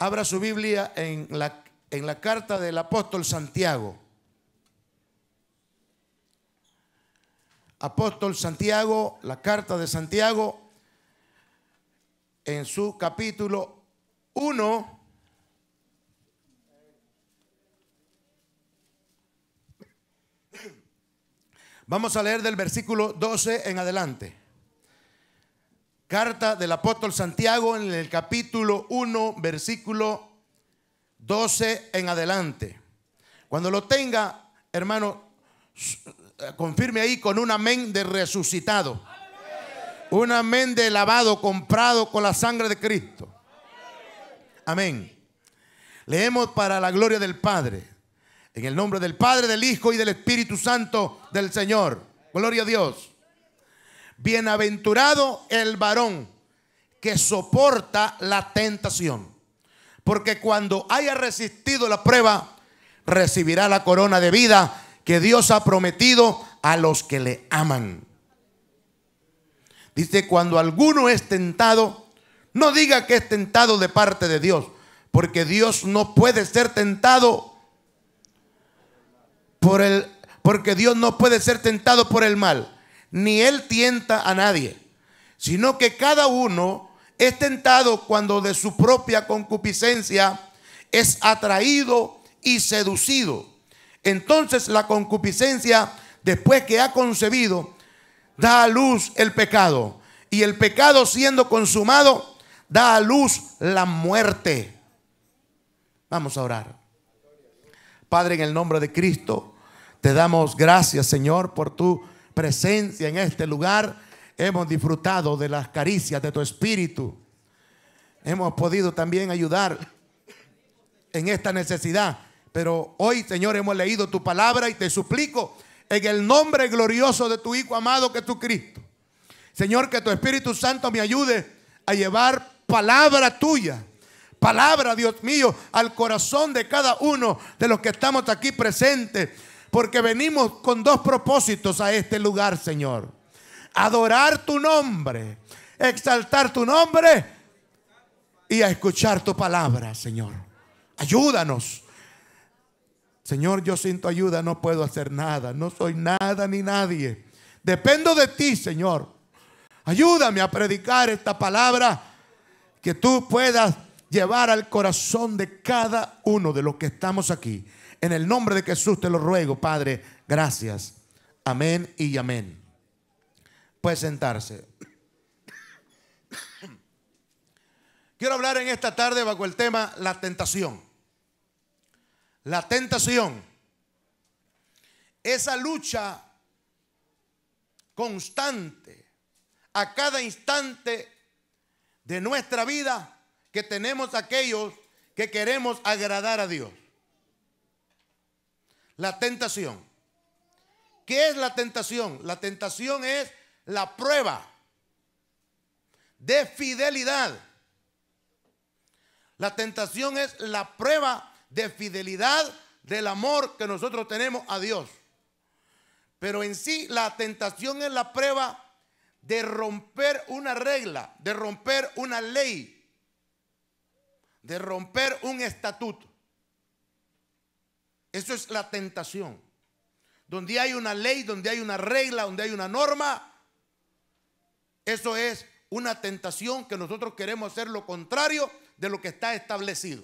Abra su Biblia en la, en la carta del apóstol Santiago. Apóstol Santiago, la carta de Santiago, en su capítulo 1. Vamos a leer del versículo 12 en adelante. Carta del apóstol Santiago en el capítulo 1, versículo 12 en adelante. Cuando lo tenga, hermano, eh, confirme ahí con un amén de resucitado. Un amén de lavado, comprado con la sangre de Cristo. Amén. Leemos para la gloria del Padre. En el nombre del Padre, del Hijo y del Espíritu Santo del Señor. Gloria a Dios. Bienaventurado el varón que soporta la tentación. Porque cuando haya resistido la prueba, recibirá la corona de vida que Dios ha prometido a los que le aman. Dice, cuando alguno es tentado, no diga que es tentado de parte de Dios, porque Dios no puede ser tentado por el porque Dios no puede ser tentado por el mal, ni él tienta a nadie, sino que cada uno es tentado cuando de su propia concupiscencia es atraído y seducido. Entonces la concupiscencia, después que ha concebido, da a luz el pecado. Y el pecado siendo consumado, da a luz la muerte. Vamos a orar. Padre, en el nombre de Cristo, te damos gracias, Señor, por tu presencia en este lugar. Hemos disfrutado de las caricias de tu espíritu. Hemos podido también ayudar en esta necesidad. Pero hoy, Señor, hemos leído tu palabra y te suplico en el nombre glorioso de tu Hijo amado que es tu Cristo. Señor, que tu Espíritu Santo me ayude a llevar palabra tuya. Palabra, Dios mío, al corazón de cada uno de los que estamos aquí presentes porque venimos con dos propósitos a este lugar, Señor. Adorar tu nombre, exaltar tu nombre y a escuchar tu palabra, Señor. Ayúdanos. Señor, yo sin tu ayuda no puedo hacer nada, no soy nada ni nadie. Dependo de ti, Señor. Ayúdame a predicar esta palabra que tú puedas llevar al corazón de cada uno de los que estamos aquí. En el nombre de Jesús te lo ruego, Padre. Gracias. Amén y amén. Puede sentarse. Quiero hablar en esta tarde bajo el tema la tentación. La tentación. Esa lucha constante a cada instante de nuestra vida que tenemos aquellos que queremos agradar a Dios. La tentación. ¿Qué es la tentación? La tentación es la prueba de fidelidad. La tentación es la prueba de fidelidad del amor que nosotros tenemos a Dios. Pero en sí la tentación es la prueba de romper una regla, de romper una ley, de romper un estatuto. Eso es la tentación. Donde hay una ley, donde hay una regla, donde hay una norma, eso es una tentación que nosotros queremos hacer lo contrario de lo que está establecido.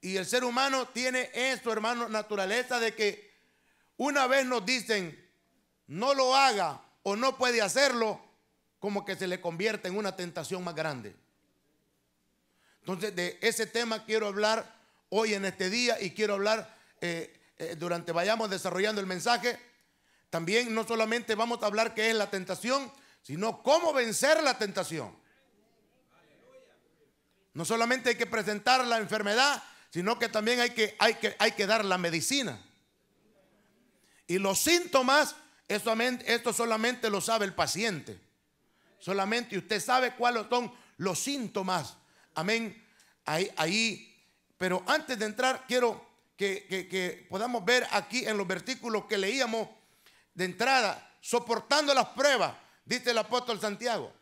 Y el ser humano tiene esto, hermano, naturaleza de que una vez nos dicen no lo haga o no puede hacerlo, como que se le convierte en una tentación más grande. Entonces, de ese tema quiero hablar hoy en este día y quiero hablar eh, eh, durante vayamos desarrollando el mensaje. También no solamente vamos a hablar qué es la tentación, sino cómo vencer la tentación. No solamente hay que presentar la enfermedad, sino que también hay que, hay que, hay que dar la medicina. Y los síntomas, esto, esto solamente lo sabe el paciente. Solamente usted sabe cuáles son los síntomas. Amén. Ahí, ahí pero antes de entrar, quiero que, podamos ver aquí en los versículos que leíamos de entrada, soportando las pruebas, dice el apóstol Santiago.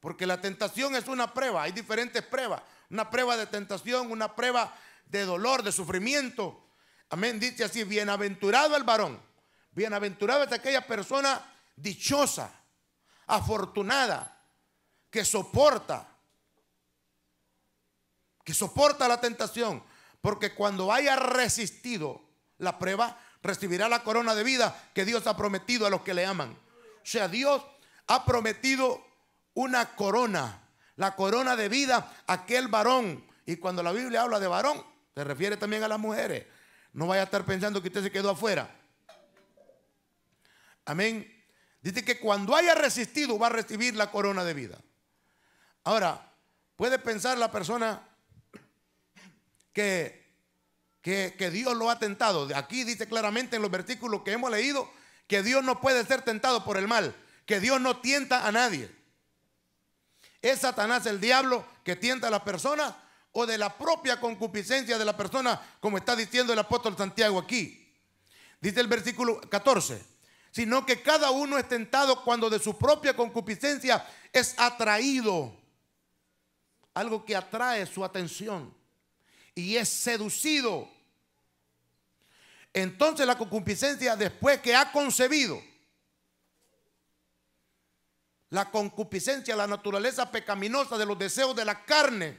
Porque la tentación es una prueba, hay diferentes pruebas. Una prueba de tentación, una prueba de dolor, de sufrimiento. Amén, dice así, bienaventurado el varón. Bienaventurado es aquella persona dichosa, afortunada, que soporta que soporta la tentación, porque cuando haya resistido la prueba, recibirá la corona de vida que Dios ha prometido a los que le aman. O sea, Dios ha prometido una corona, la corona de vida a aquel varón. Y cuando la Biblia habla de varón, se refiere también a las mujeres. No vaya a estar pensando que usted se quedó afuera. Amén. Dice que cuando haya resistido va a recibir la corona de vida. Ahora, puede pensar la persona, que, que, Dios lo ha tentado. Aquí dice claramente en los versículos que hemos leído que Dios no puede ser tentado por el mal, que Dios no tienta a nadie. ¿Es Satanás el diablo que tienta a las personas o de la propia concupiscencia de la persona, como está diciendo el apóstol Santiago aquí? Dice el versículo 14, sino que cada uno es tentado cuando de su propia concupiscencia es atraído, algo que atrae su atención y es seducido. Entonces la concupiscencia después que ha concebido, la concupiscencia, la naturaleza pecaminosa de los deseos de la carne,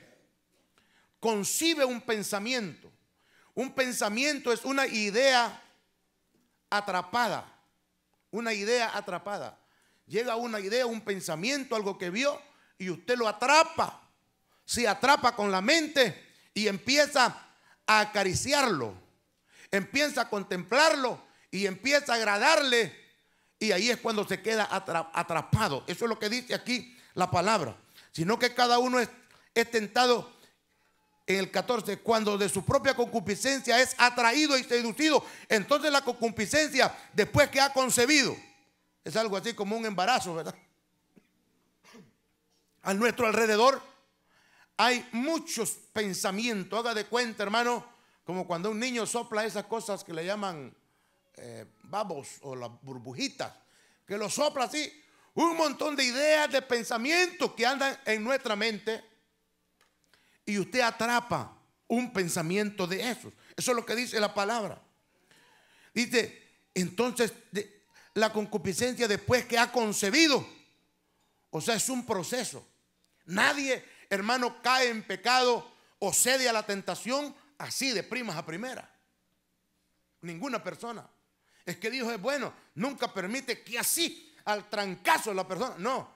concibe un pensamiento. Un pensamiento es una idea atrapada, una idea atrapada. Llega una idea, un pensamiento, algo que vio y usted lo atrapa. Si atrapa con la mente, y empieza a acariciarlo, empieza a contemplarlo y empieza a agradarle. Y ahí es cuando se queda atrapado. Eso es lo que dice aquí la palabra. Sino que cada uno es, tentado en el 14, cuando de su propia concupiscencia es atraído y seducido, entonces la concupiscencia, después que ha concebido, es algo así como un embarazo, ¿verdad? A nuestro alrededor hay muchos pensamientos. Haga de cuenta, hermano, como cuando un niño sopla esas cosas que le llaman eh, babos o las burbujitas, que lo sopla así. Un montón de ideas, de pensamientos que andan en nuestra mente. Y usted atrapa un pensamiento de esos. Eso es lo que dice la palabra. Dice, entonces la concupiscencia después que ha concebido. O sea, es un proceso. Nadie hermano, cae en pecado o cede a la tentación así de primas a primera. Ninguna persona. Es que Dios es bueno, nunca permite que así al trancazo de la persona. No.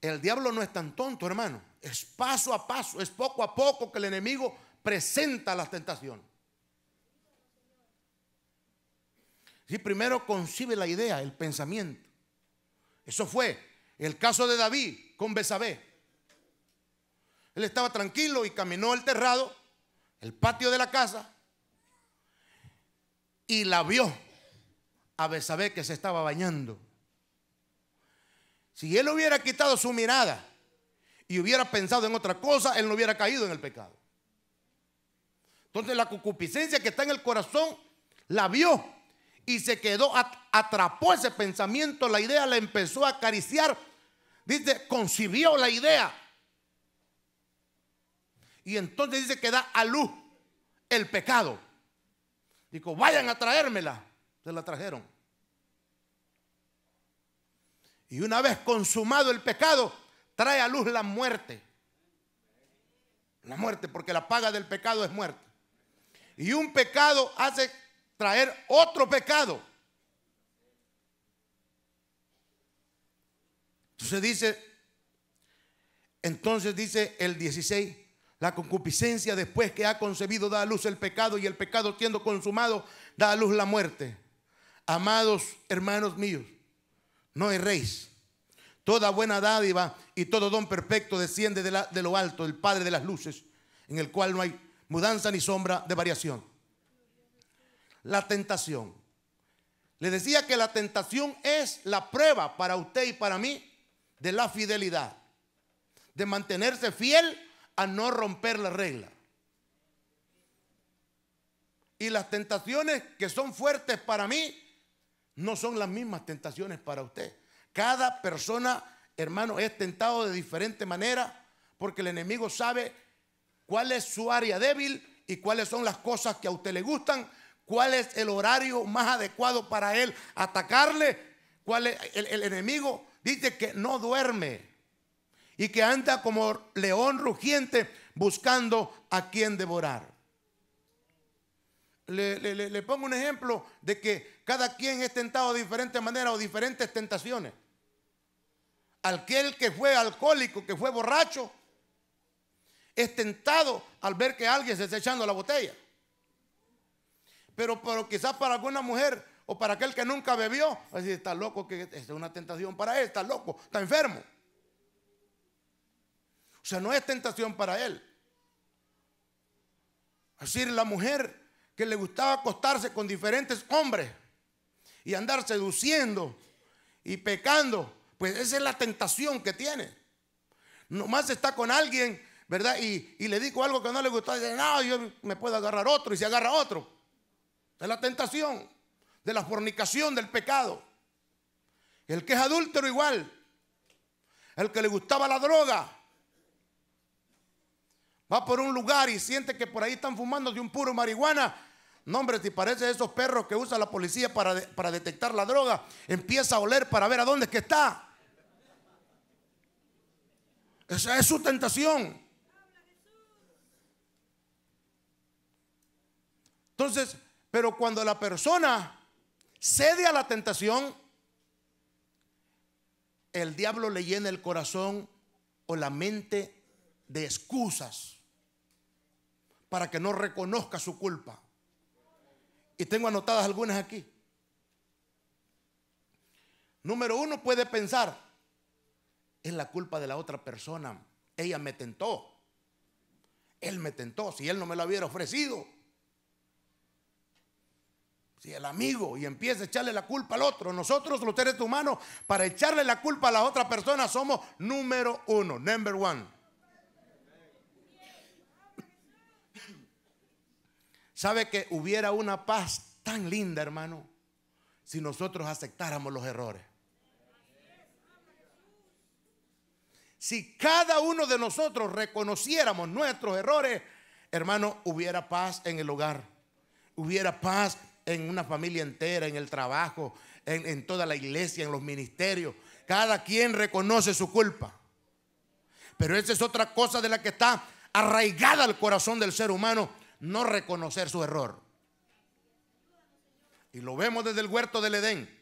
El diablo no es tan tonto, hermano. Es paso a paso, es poco a poco que el enemigo presenta la tentación Si primero concibe la idea, el pensamiento. Eso fue el caso de David con Besabé. Él estaba tranquilo y caminó el terrado, el patio de la casa, y la vio a Besabé que se estaba bañando. Si él hubiera quitado su mirada y hubiera pensado en otra cosa, él no hubiera caído en el pecado. Entonces la concupiscencia que está en el corazón la vio y se quedó, atrapó ese pensamiento, la idea la empezó a acariciar Dice, concibió la idea. Y entonces dice que da a luz el pecado. Dijo, vayan a traérmela. Se la trajeron. Y una vez consumado el pecado, trae a luz la muerte. La muerte, porque la paga del pecado es muerte. Y un pecado hace traer otro pecado. Entonces dice, entonces dice el 16, la concupiscencia después que ha concebido da a luz el pecado y el pecado siendo consumado da a luz la muerte. Amados hermanos míos, no erréis. Toda buena dádiva y todo don perfecto desciende de, de lo alto, del Padre de las luces, en el cual no hay mudanza ni sombra de variación. La tentación. Le decía que la tentación es la prueba para usted y para mí de la fidelidad, de mantenerse fiel a no romper la regla. Y las tentaciones que son fuertes para mí no son las mismas tentaciones para usted. Cada persona, hermano, es tentado de diferente manera porque el enemigo sabe cuál es su área débil y cuáles son las cosas que a usted le gustan, cuál es el horario más adecuado para él atacarle, cuál es el, el enemigo dice que no duerme y que anda como león rugiente buscando a quien devorar. Le, pongo un ejemplo de que cada quien es tentado de diferentes maneras o diferentes tentaciones. Aquel que fue alcohólico, que fue borracho, es tentado al ver que alguien se está echando la botella. Pero, pero quizás para alguna mujer o para aquel que nunca bebió, va decir, está loco, que es una tentación para él, está loco, está enfermo. O sea, no es tentación para él. Es decir, la mujer que le gustaba acostarse con diferentes hombres y andar seduciendo y pecando, pues esa es la tentación que tiene. Nomás está con alguien, ¿verdad? Y, le digo algo que no le gustó, y dice, no, yo me puedo agarrar otro y se agarra otro. Es la tentación de la fornicación, del pecado. El que es adúltero igual. El que le gustaba la droga. Va por un lugar y siente que por ahí están fumando de un puro marihuana. No, hombre, si parece esos perros que usa la policía para, para detectar la droga, empieza a oler para ver a dónde es que está. Esa es su tentación. Entonces, pero cuando la persona cede a la tentación, el diablo le llena el corazón o la mente de excusas para que no reconozca su culpa. Y tengo anotadas algunas aquí. Número uno puede pensar, es la culpa de la otra persona. Ella me tentó. Él me tentó. Si él no me lo hubiera ofrecido, si el amigo y empieza a echarle la culpa al otro, nosotros los seres humanos, para echarle la culpa a la otra persona somos número uno, number one. ¿Sabe que hubiera una paz tan linda, hermano, si nosotros aceptáramos los errores? Si cada uno de nosotros reconociéramos nuestros errores, hermano, hubiera paz en el hogar, hubiera paz en una familia entera, en el trabajo, en, toda la iglesia, en los ministerios. Cada quien reconoce su culpa. Pero esa es otra cosa de la que está arraigada al corazón del ser humano, no reconocer su error. Y lo vemos desde el huerto del Edén.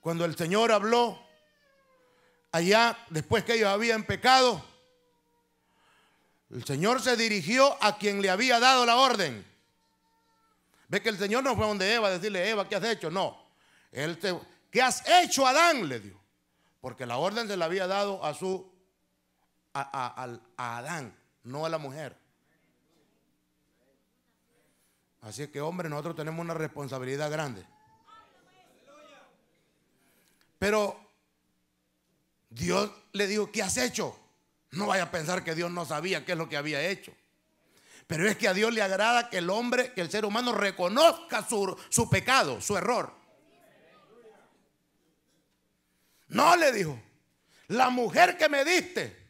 Cuando el Señor habló allá, después que ellos habían pecado, el Señor se dirigió a quien le había dado la orden. Ve que el Señor no fue donde Eva a decirle, Eva, ¿qué has hecho? No. Él te, ¿Qué has hecho, Adán? Le dio, Porque la orden se la había dado a su, a, a Adán, no a la mujer. Así que, hombre, nosotros tenemos una responsabilidad grande. Pero Dios le dijo, ¿qué has hecho? No vaya a pensar que Dios no sabía qué es lo que había hecho. Pero es que a Dios le agrada que el hombre, que el ser humano reconozca su, pecado, su error. No le dijo, la mujer que me diste.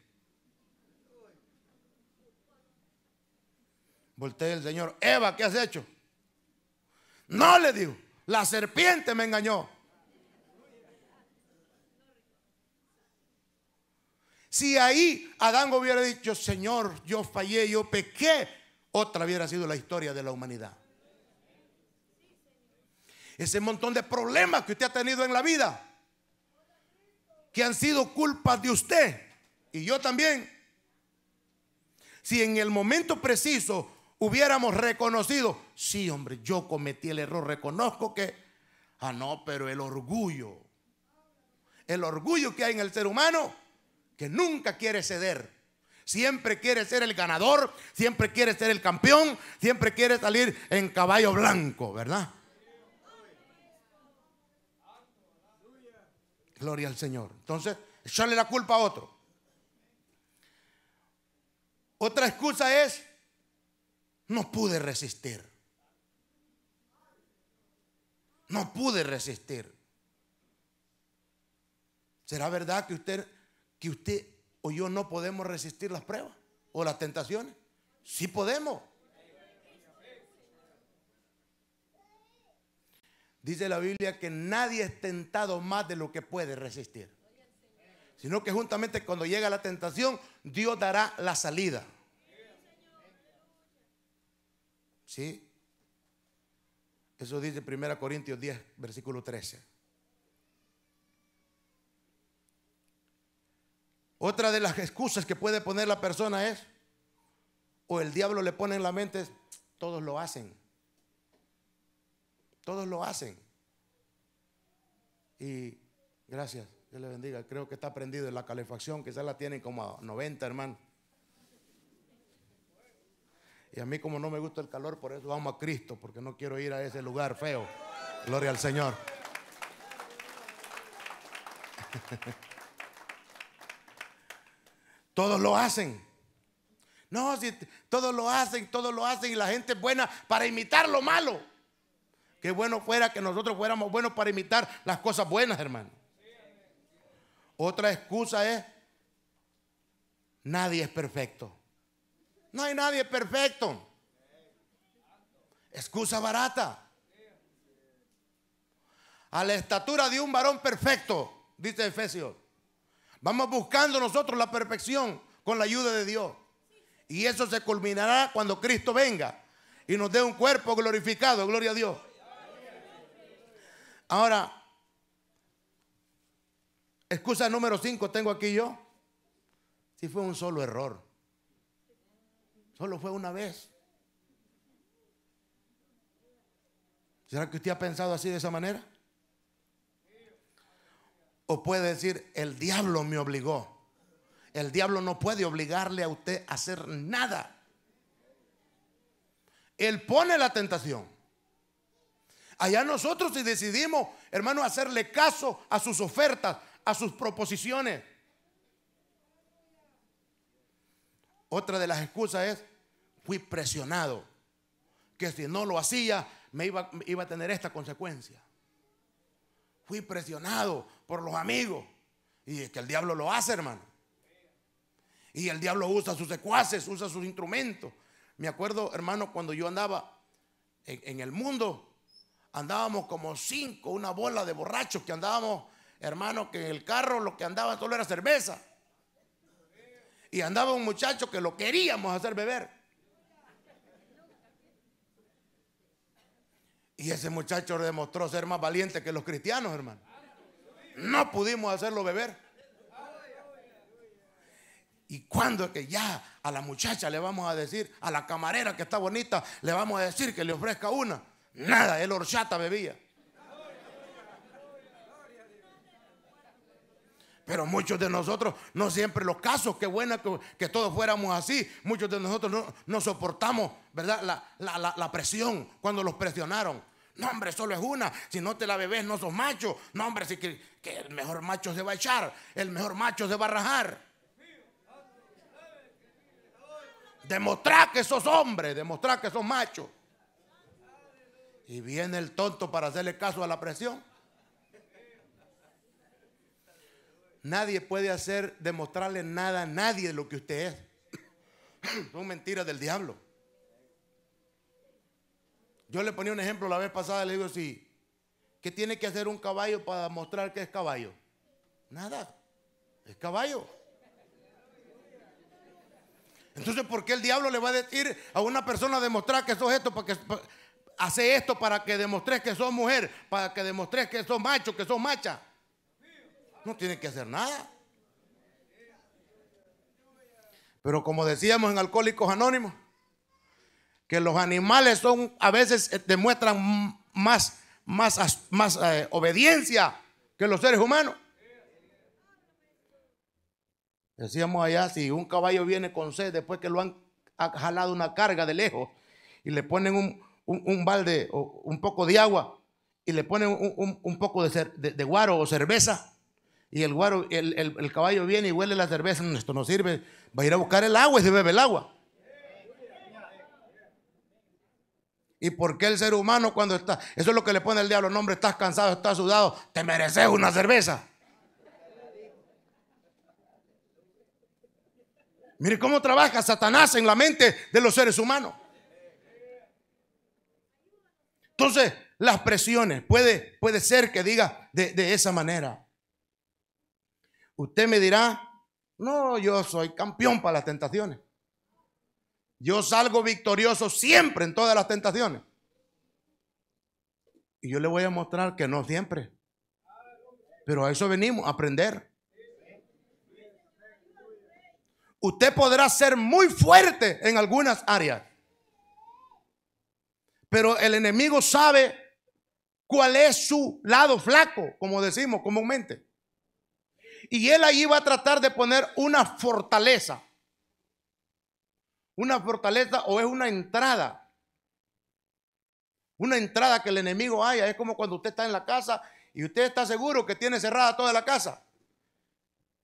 Voltea el Señor, Eva, ¿qué has hecho? No le dijo, la serpiente me engañó. Si ahí Adán hubiera dicho, Señor, yo fallé, yo pequé, otra hubiera sido la historia de la humanidad. Ese montón de problemas que usted ha tenido en la vida, que han sido culpas de usted y yo también. Si en el momento preciso hubiéramos reconocido, sí, hombre, yo cometí el error, reconozco que, ah, no, pero el orgullo, el orgullo que hay en el ser humano, que nunca quiere ceder siempre quiere ser el ganador, siempre quiere ser el campeón, siempre quiere salir en caballo blanco, ¿verdad? Gloria al Señor. Entonces, echarle la culpa a otro. Otra excusa es, no pude resistir. No pude resistir. ¿Será verdad que usted, que usted o yo no podemos resistir las pruebas o las tentaciones. si podemos. Dice la Biblia que nadie es tentado más de lo que puede resistir. Sino que juntamente cuando llega la tentación, Dios dará la salida. ¿Sí? Eso dice 1 Corintios 10, versículo 13. Otra de las excusas que puede poner la persona es, o el diablo le pone en la mente, todos lo hacen. Todos lo hacen. Y gracias, Dios le bendiga. Creo que está prendido en la calefacción, que ya la tienen como a 90, hermano. Y a mí como no me gusta el calor, por eso amo a Cristo, porque no quiero ir a ese lugar feo. Gloria al Señor. Todos lo hacen. No, si todos lo hacen, todos lo hacen y la gente es buena para imitar lo malo. Qué bueno fuera que nosotros fuéramos buenos para imitar las cosas buenas, hermano. Otra excusa es, nadie es perfecto. No hay nadie perfecto. Excusa barata. A la estatura de un varón perfecto, dice Efesios. Vamos buscando nosotros la perfección con la ayuda de Dios. Y eso se culminará cuando Cristo venga y nos dé un cuerpo glorificado, gloria a Dios. Ahora, excusa número 5 tengo aquí yo. Si fue un solo error. Solo fue una vez. ¿Será que usted ha pensado así de esa manera? O puede decir, el diablo me obligó. El diablo no puede obligarle a usted a hacer nada. Él pone la tentación. Allá nosotros si decidimos, hermano, hacerle caso a sus ofertas, a sus proposiciones. Otra de las excusas es, fui presionado, que si no lo hacía, me iba, iba a tener esta consecuencia fui presionado por los amigos. Y es que el diablo lo hace, hermano. Y el diablo usa sus secuaces, usa sus instrumentos. Me acuerdo, hermano, cuando yo andaba en, en el mundo, andábamos como cinco, una bola de borrachos que andábamos, hermano, que en el carro lo que andaba solo era cerveza. Y andaba un muchacho que lo queríamos hacer beber. Y ese muchacho demostró ser más valiente que los cristianos, hermano. No pudimos hacerlo beber. ¿Y cuando es que ya a la muchacha le vamos a decir, a la camarera que está bonita, le vamos a decir que le ofrezca una? Nada, el horchata bebía. Pero muchos de nosotros, no siempre los casos, qué bueno que, todos fuéramos así, muchos de nosotros no, soportamos, ¿verdad? La, presión cuando los presionaron. No, hombre, solo es una. Si no te la bebés, no sos macho. No, hombre, si que, el mejor macho se va a echar, el mejor macho se va a rajar. Demostrar que sos hombre, demostrar que sos macho. Y viene el tonto para hacerle caso a la presión. Nadie puede hacer, demostrarle nada a nadie de lo que usted es. Son mentiras del diablo. Yo le ponía un ejemplo la vez pasada, le digo, así, ¿qué tiene que hacer un caballo para mostrar que es caballo? Nada, es caballo. Entonces, ¿por qué el diablo le va a decir a una persona demostrar que sos esto? Para hace esto para que demostres que sos mujer, para que demostres que sos macho, que sos macha no tiene que hacer nada. Pero como decíamos en Alcohólicos Anónimos, que los animales son a veces eh, demuestran más, más, más eh, obediencia que los seres humanos. Decíamos allá, si un caballo viene con sed después que lo han jalado una carga de lejos y le ponen un, balde o un poco de agua y le ponen un, poco de, de, de guaro o cerveza, y el, guaro, el, caballo viene y huele la cerveza, esto no sirve, va a ir a buscar el agua y se bebe el agua. ¿Y por qué el ser humano cuando está, eso es lo que le pone el diablo, no hombre, estás cansado, estás sudado, te mereces una cerveza? Mire cómo trabaja Satanás en la mente de los seres humanos. Entonces, las presiones, puede, puede ser que diga de, de esa manera. Usted me dirá, no, yo soy campeón para las tentaciones. Yo salgo victorioso siempre en todas las tentaciones. Y yo le voy a mostrar que no siempre. Pero a eso venimos, a aprender. Usted podrá ser muy fuerte en algunas áreas. Pero el enemigo sabe cuál es su lado flaco, como decimos comúnmente. Y él ahí va a tratar de poner una fortaleza. Una fortaleza o es una entrada. Una entrada que el enemigo haya. Es como cuando usted está en la casa y usted está seguro que tiene cerrada toda la casa.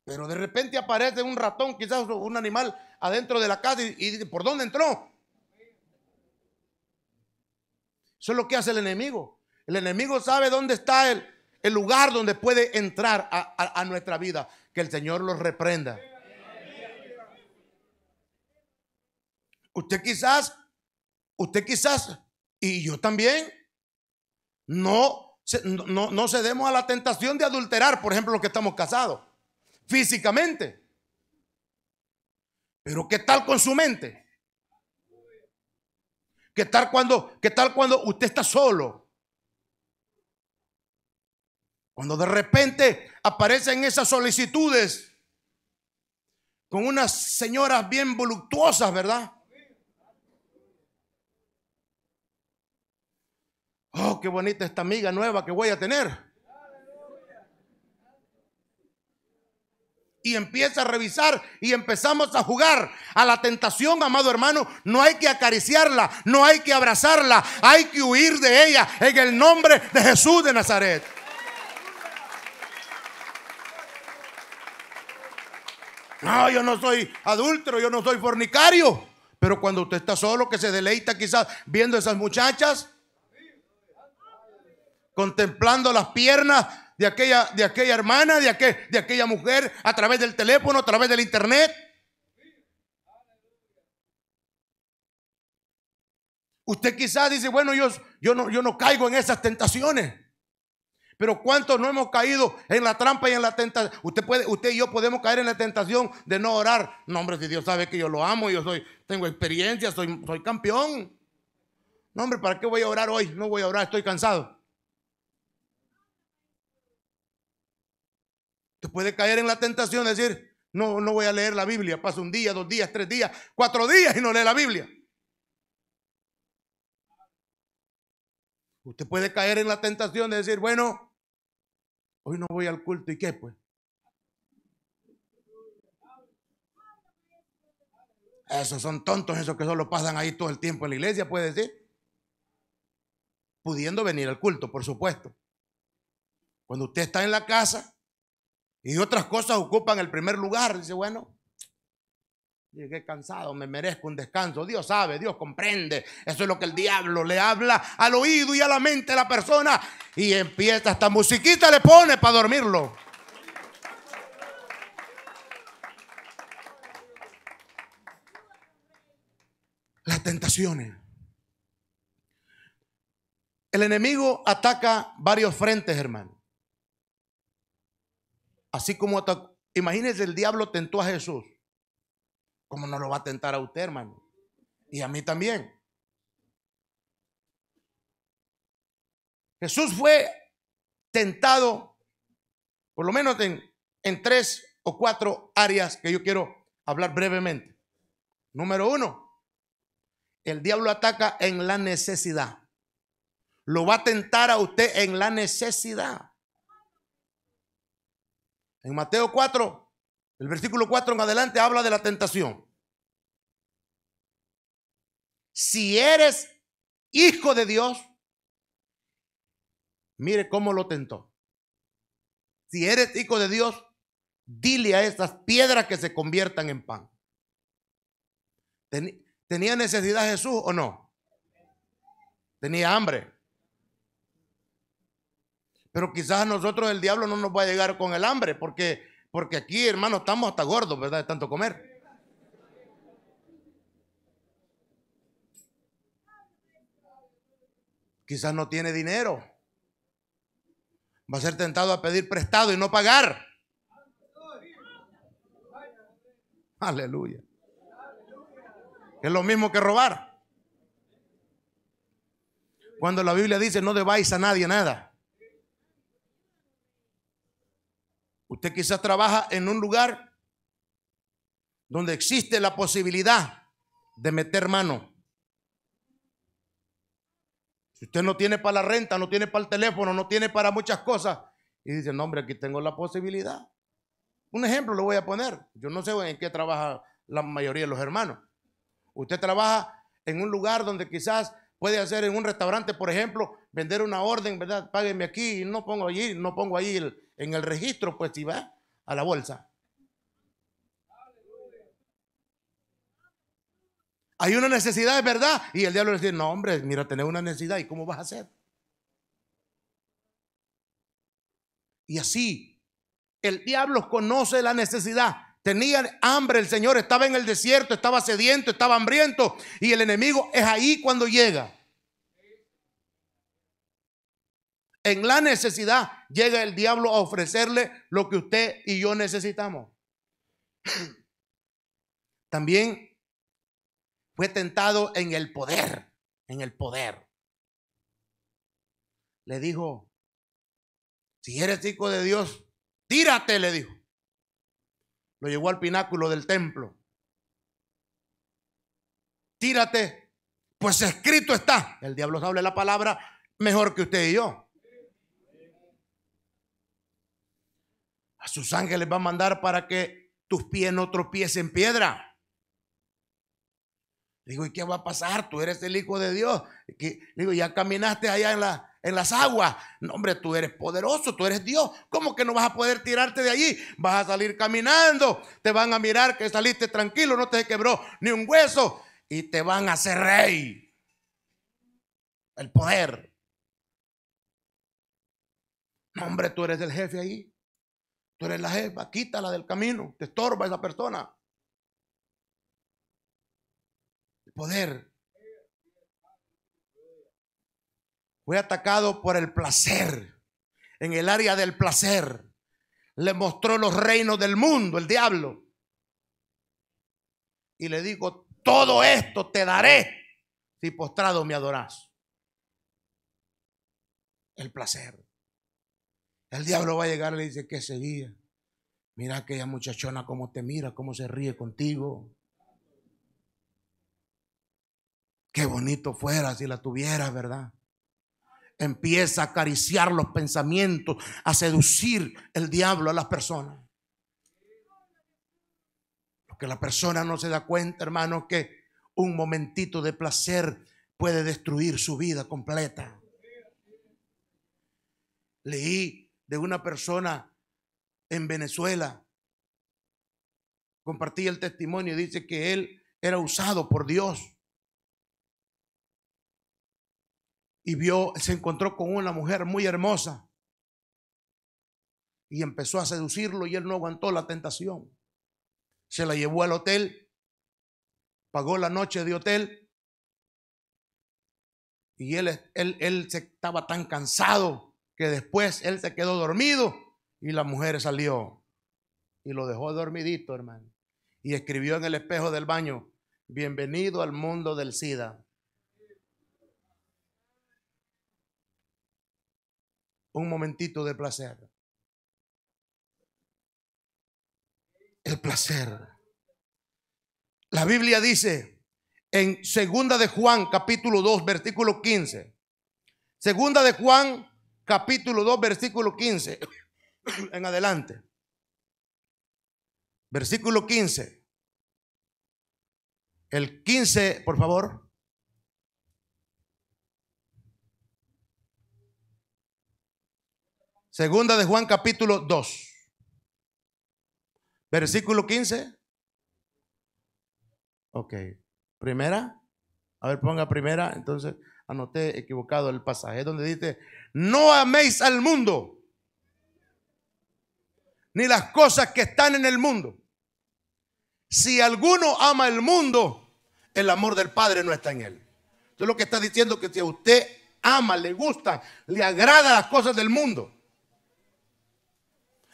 Pero de repente aparece un ratón, quizás un animal adentro de la casa y, dice, ¿por dónde entró? Eso es lo que hace el enemigo. El enemigo sabe dónde está él el lugar donde puede entrar a, nuestra vida. Que el Señor los reprenda. Usted quizás, usted quizás, y yo también, no, no, cedemos a la tentación de adulterar, por ejemplo, los que estamos casados, físicamente. Pero ¿qué tal con su mente? ¿Qué tal cuando, qué tal cuando usted está solo? Cuando de repente aparecen esas solicitudes con unas señoras bien voluptuosas, ¿verdad? Oh, qué bonita esta amiga nueva que voy a tener. Y empieza a revisar y empezamos a jugar a la tentación, amado hermano. No hay que acariciarla, no hay que abrazarla, hay que huir de ella en el nombre de Jesús de Nazaret. No, yo no soy adúltero, yo no soy fornicario. Pero cuando usted está solo, que se deleita quizás viendo esas muchachas, contemplando las piernas de aquella, de aquella hermana, de, de aquella mujer, a través del teléfono, a través del internet. Usted quizás dice, bueno, yo, yo, no, yo no caigo en esas tentaciones. Pero ¿cuántos no hemos caído en la trampa y en la tentación? Usted, puede, usted y yo podemos caer en la tentación de no orar. No, hombre, si Dios sabe que yo lo amo, yo soy, tengo experiencia, soy, soy campeón. No, hombre, ¿para qué voy a orar hoy? No voy a orar, estoy cansado. Usted puede caer en la tentación de decir, no, no voy a leer la Biblia. paso un día, dos días, tres días, cuatro días y no lee la Biblia. Usted puede caer en la tentación de decir, bueno, Hoy no voy al culto y qué pues. Esos son tontos, esos que solo pasan ahí todo el tiempo en la iglesia, puede decir. Pudiendo venir al culto, por supuesto. Cuando usted está en la casa y otras cosas ocupan el primer lugar, dice, bueno, Llegué cansado, me merezco un descanso. Dios sabe, Dios comprende. Eso es lo que el diablo le habla al oído y a la mente de la persona. Y empieza, esta musiquita le pone para dormirlo. Las tentaciones. El enemigo ataca varios frentes, hermano. Así como Imagínense, el diablo tentó a Jesús ¿Cómo no lo va a tentar a usted, hermano? Y a mí también. Jesús fue tentado, por lo menos en, tres o cuatro áreas que yo quiero hablar brevemente. Número uno, el diablo ataca en la necesidad. Lo va a tentar a usted en la necesidad. En Mateo 4, el versículo 4 en adelante habla de la tentación. Si eres hijo de Dios, mire cómo lo tentó. Si eres hijo de Dios, dile a estas piedras que se conviertan en pan. ¿Tenía necesidad Jesús o no? Tenía hambre. Pero quizás a nosotros el diablo no nos va a llegar con el hambre, porque porque aquí, hermano, estamos hasta gordos, ¿verdad? De tanto comer. Quizás no tiene dinero. Va a ser tentado a pedir prestado y no pagar. Aleluya. Es lo mismo que robar. Cuando la Biblia dice no debáis a nadie nada. Usted quizás trabaja en un lugar donde existe la posibilidad de meter mano. Si usted no tiene para la renta, no tiene para el teléfono, no tiene para muchas cosas, y dice, no, hombre, aquí tengo la posibilidad. Un ejemplo le voy a poner. Yo no sé en qué trabaja la mayoría de los hermanos. Usted trabaja en un lugar donde quizás puede hacer en un restaurante, por ejemplo, vender una orden, ¿verdad? Págueme aquí y no pongo allí, no pongo ahí el, en el registro, pues si va a la bolsa. Hay una necesidad, es verdad. Y el diablo le dice, no, hombre, mira, tenés una necesidad y ¿cómo vas a hacer? Y así, el diablo conoce la necesidad. Tenía hambre el Señor, estaba en el desierto, estaba sediento, estaba hambriento. Y el enemigo es ahí cuando llega. En la necesidad llega el diablo a ofrecerle lo que usted y yo necesitamos. También fue tentado en el poder, en el poder. Le dijo, si eres hijo de Dios, tírate, le dijo. Lo llevó al pináculo del templo. Tírate, pues escrito está. El diablo sabe la palabra mejor que usted y yo. A sus ángeles va a mandar para que tus pies no tropiecen piedra. digo, ¿y qué va a pasar? Tú eres el Hijo de Dios. digo, ya caminaste allá en, la, en las aguas. No, hombre, tú eres poderoso, tú eres Dios. ¿Cómo que no vas a poder tirarte de allí? Vas a salir caminando. Te van a mirar que saliste tranquilo, no te quebró ni un hueso. Y te van a hacer rey. El poder. No, hombre, tú eres el jefe ahí. Tú eres la jefa, quítala del camino, te estorba esa persona. El poder. Fue atacado por el placer, en el área del placer. Le mostró los reinos del mundo, el diablo. Y le dijo, todo esto te daré si postrado me adorás. El placer. El diablo va a llegar y le dice, ¿qué seguía? Mira aquella muchachona cómo te mira, cómo se ríe contigo. Qué bonito fuera si la tuvieras, ¿verdad? Empieza a acariciar los pensamientos, a seducir el diablo a las personas. Porque la persona no se da cuenta, hermano, que un momentito de placer puede destruir su vida completa. Leí de una persona en Venezuela. Compartí el testimonio y dice que él era usado por Dios. Y vio, se encontró con una mujer muy hermosa. Y empezó a seducirlo y él no aguantó la tentación. Se la llevó al hotel, pagó la noche de hotel. Y él, él, él se estaba tan cansado que después él se quedó dormido y la mujer salió y lo dejó dormidito, hermano. Y escribió en el espejo del baño, bienvenido al mundo del SIDA. Un momentito de placer. El placer. La Biblia dice en segunda de Juan capítulo 2 versículo 15. Segunda de Juan capítulo 2, versículo 15 en adelante. Versículo 15. El 15, por favor. Segunda de Juan capítulo 2. Versículo 15. Ok. Primera. A ver, ponga primera. Entonces, anoté equivocado el pasaje donde dice, no améis al mundo, ni las cosas que están en el mundo. Si alguno ama el mundo, el amor del Padre no está en él. Entonces lo que está diciendo que si a usted ama, le gusta, le agrada las cosas del mundo,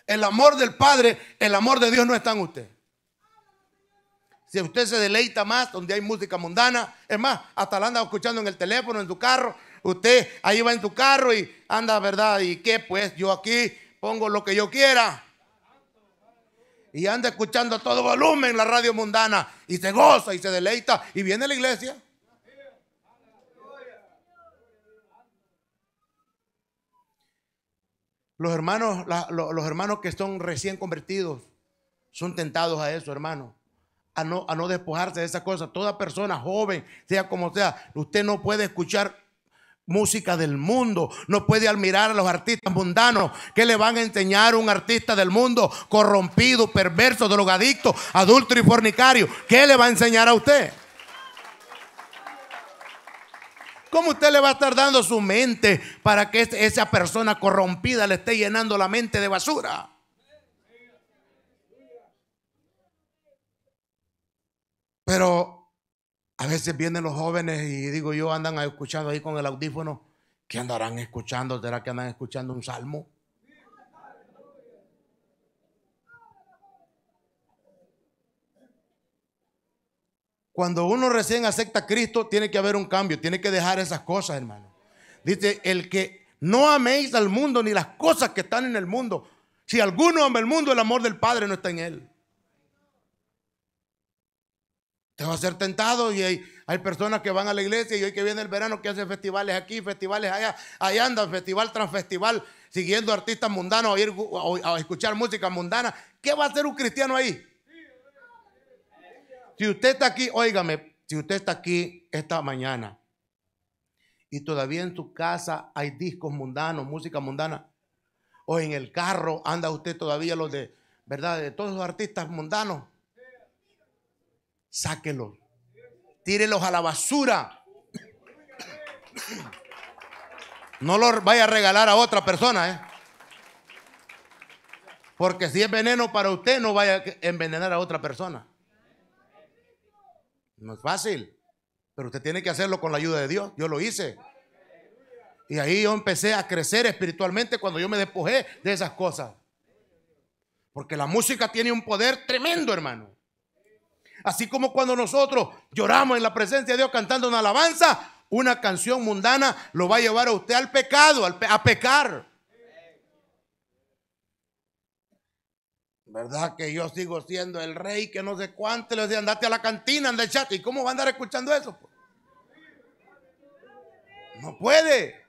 el amor del Padre, el amor de Dios no está en usted. Si usted se deleita más donde hay música mundana, es más, hasta la anda escuchando en el teléfono, en su carro, Usted ahí va en su carro y anda, ¿verdad? ¿Y qué? Pues yo aquí pongo lo que yo quiera. Y anda escuchando a todo volumen la radio mundana. Y se goza y se deleita. Y viene la iglesia. Los hermanos, los hermanos que son recién convertidos son tentados a eso, hermano. A no, a no despojarse de esa cosa. Toda persona joven, sea como sea, usted no puede escuchar música del mundo, no puede admirar a los artistas mundanos. que le van a enseñar un artista del mundo corrompido, perverso, drogadicto, adulto y fornicario? ¿Qué le va a enseñar a usted? ¿Cómo usted le va a estar dando su mente para que esa persona corrompida le esté llenando la mente de basura? Pero a veces vienen los jóvenes y digo yo, andan escuchando ahí con el audífono. ¿Qué andarán escuchando? ¿Será que andan escuchando un salmo? Cuando uno recién acepta a Cristo, tiene que haber un cambio, tiene que dejar esas cosas, hermano. Dice, el que no améis al mundo ni las cosas que están en el mundo. Si alguno ama el mundo, el amor del Padre no está en él. Te va a ser tentado y hay, personas que van a la iglesia y hoy que viene el verano que hacen festivales aquí, festivales allá, ahí andan festival tras festival, siguiendo artistas mundanos, a, ir, a, escuchar música mundana. ¿Qué va a hacer un cristiano ahí? Si usted está aquí, óigame, si usted está aquí esta mañana y todavía en su casa hay discos mundanos, música mundana, o en el carro anda usted todavía los de, ¿verdad? De todos los artistas mundanos Sáquelo, Tírelos a la basura. No los vaya a regalar a otra persona, ¿eh? Porque si es veneno para usted, no vaya a envenenar a otra persona. No es fácil, pero usted tiene que hacerlo con la ayuda de Dios. Yo lo hice. Y ahí yo empecé a crecer espiritualmente cuando yo me despojé de esas cosas. Porque la música tiene un poder tremendo, hermano. Así como cuando nosotros lloramos en la presencia de Dios cantando una alabanza, una canción mundana lo va a llevar a usted al pecado, a pecar. ¿Verdad que yo sigo siendo el rey que no sé cuánto? Le decía, andate a la cantina, anda el chat. ¿Y cómo va a andar escuchando eso? No puede.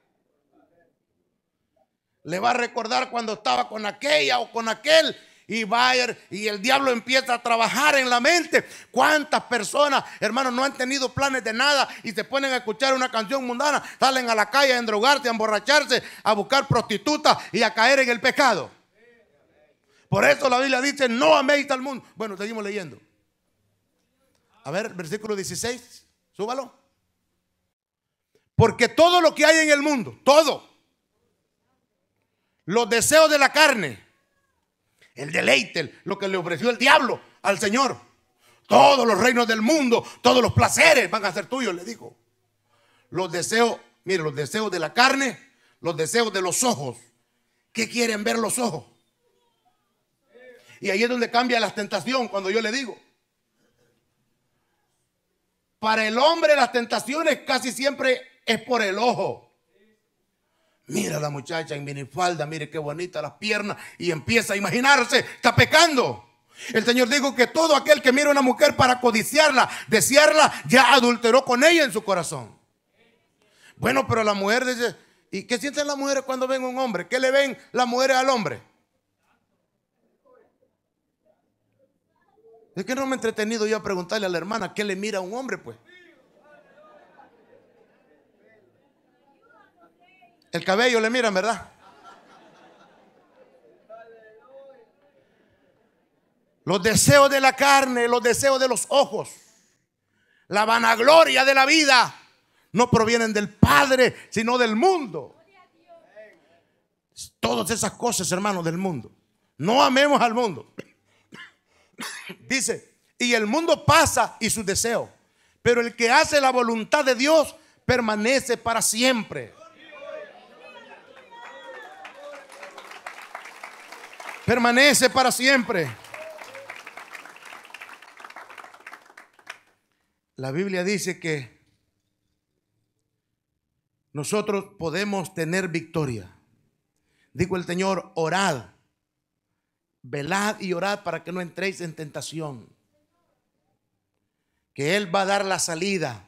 Le va a recordar cuando estaba con aquella o con aquel y Bayer y el diablo empieza a trabajar en la mente. ¿Cuántas personas, hermanos, no han tenido planes de nada y se ponen a escuchar una canción mundana? Salen a la calle a endrogarse, a emborracharse, a buscar prostitutas y a caer en el pecado. Por eso la Biblia dice, no améis al mundo. Bueno, seguimos leyendo. A ver, versículo 16, súbalo. Porque todo lo que hay en el mundo, todo, los deseos de la carne, el deleite, lo que le ofreció el diablo al Señor. Todos los reinos del mundo, todos los placeres van a ser tuyos, le dijo. Los deseos, mire, los deseos de la carne, los deseos de los ojos. ¿Qué quieren ver los ojos? Y ahí es donde cambia la tentación cuando yo le digo. Para el hombre las tentaciones casi siempre es por el ojo. Mira la muchacha en minifalda, mire qué bonita las piernas y empieza a imaginarse, está pecando. El Señor dijo que todo aquel que mira a una mujer para codiciarla, desearla, ya adulteró con ella en su corazón. Bueno, pero la mujer dice, ¿y qué sienten las mujeres cuando ven a un hombre? ¿Qué le ven las mujeres al hombre? Es que no me he entretenido yo a preguntarle a la hermana, ¿qué le mira a un hombre pues? El cabello le miran, ¿verdad? Los deseos de la carne, los deseos de los ojos, la vanagloria de la vida no provienen del Padre, sino del mundo. Todas esas cosas, hermanos, del mundo. No amemos al mundo. Dice, y el mundo pasa y sus deseo Pero el que hace la voluntad de Dios permanece para siempre. Permanece para siempre. La Biblia dice que nosotros podemos tener victoria. Dijo el Señor, orad, velad y orad para que no entréis en tentación. Que Él va a dar la salida.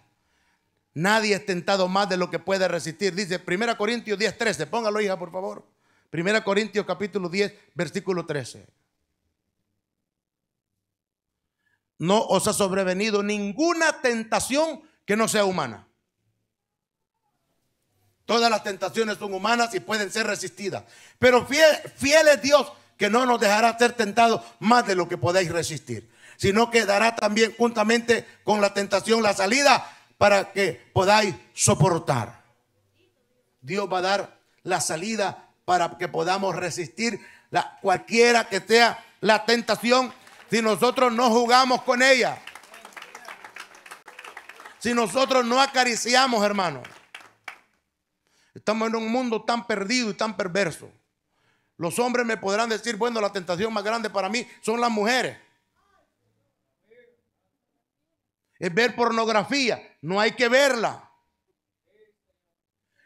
Nadie es tentado más de lo que puede resistir. Dice 1 Corintios 10:13. Póngalo, hija, por favor. Primera Corintios capítulo 10, versículo 13. No os ha sobrevenido ninguna tentación que no sea humana. Todas las tentaciones son humanas y pueden ser resistidas. Pero fiel, es Dios que no nos dejará ser tentados más de lo que podáis resistir, sino que dará también juntamente con la tentación la salida para que podáis soportar. Dios va a dar la salida para que podamos resistir cualquiera que sea la tentación si nosotros no jugamos con ella. Si nosotros no acariciamos, hermanos. Estamos en un mundo tan perdido y tan perverso. Los hombres me podrán decir, bueno, la tentación más grande para mí son las mujeres. Es ver pornografía. No hay que verla.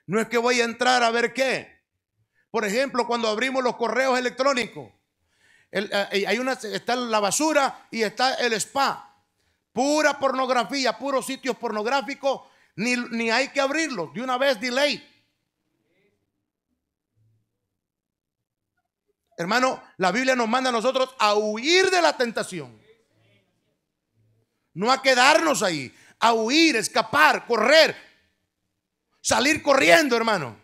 No es que voy a entrar a ver qué. Por ejemplo, cuando abrimos los correos electrónicos, eh, eh, hay una, está la basura y está el spa. Pura pornografía, puros sitios pornográficos, ni, ni hay que abrirlos. De una vez, delay. Hermano, la Biblia nos manda a nosotros a huir de la tentación. No a quedarnos ahí, a huir, escapar, correr, salir corriendo, hermano